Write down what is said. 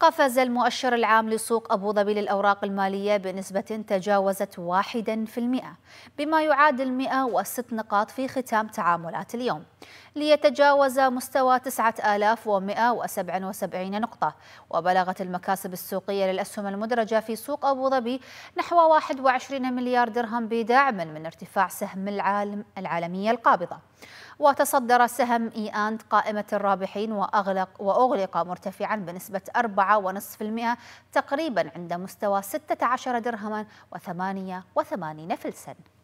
قفز المؤشر العام لسوق أبو ظبي للأوراق المالية بنسبة تجاوزت 1% بما يعادل 106 نقاط في ختام تعاملات اليوم ليتجاوز مستوى 9177 نقطة وبلغت المكاسب السوقية للأسهم المدرجة في سوق أبو ظبي نحو 21 مليار درهم بدعم من ارتفاع سهم العالم العالمية القابضة وتصدر سهم إي أند قائمة الرابحين وأغلق وأغلق مرتفعا بنسبة 4.5% تقريبا عند مستوى 16 درهما و88 فلسا